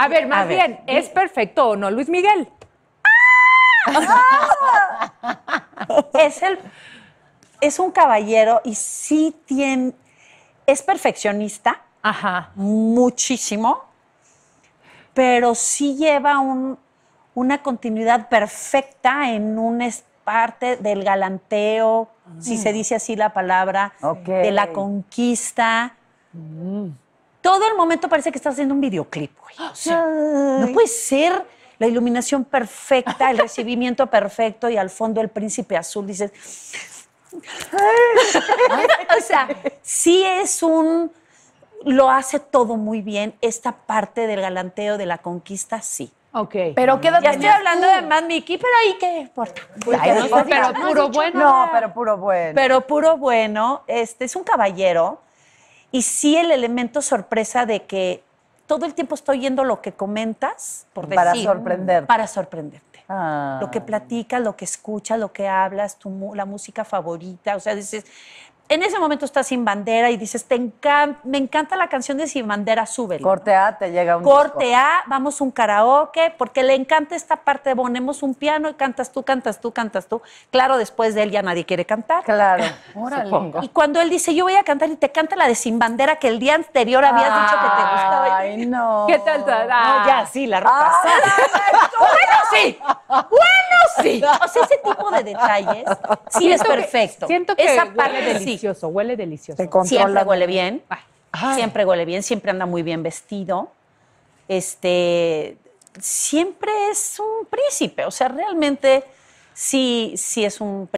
A ver, más bien, ¿es perfecto o no Luis Miguel? ¡Ah! es el es un caballero y sí tiene es perfeccionista. Ajá. Muchísimo. Pero sí lleva una continuidad perfecta en una parte del galanteo, si se mm. dice así la palabra, de la conquista. Mm. Todo el momento parece que estás haciendo un videoclip, güey. Ah, no puede ser la iluminación perfecta, el recibimiento perfecto y al fondo el príncipe azul. Dices. o sea, sí es un. Lo hace todo muy bien. Esta parte del galanteo, de la conquista, sí. Ok. Pero quédate. Ya estoy hablando de Mad Mickey, pero ahí qué importa. pero puro bueno. No, pero puro bueno. Pero puro bueno. Este es un caballero y sí el elemento sorpresa de que todo el tiempo estoy oyendo lo que comentas, por decir, para sorprender. Para sorprenderte. Ah. Lo que platicas, lo que escuchas, lo que hablas, la música favorita, o sea, dices, en ese momento estás sin bandera y dices, te me encanta la canción de Sin Bandera, sube Corte A, te llega un Corte A, vamos un karaoke, porque le encanta esta parte ponemos un piano y cantas tú, cantas tú, cantas tú. Claro, después de él ya nadie quiere cantar. Claro, Y cuando él dice, yo voy a cantar y te canta la de Sin Bandera que el día anterior habías dicho que te gustaba. Ay, no. ¿Qué tal? ya, sí, la ropa. Ah, sí. Sí. O sea, ese tipo de detalles sí es perfecto. siento que Esa huele parte, delicioso, huele delicioso. Siempre huele bien. Siempre huele bien, siempre anda muy bien vestido. Este, siempre es un príncipe. O sea, realmente sí es un príncipe.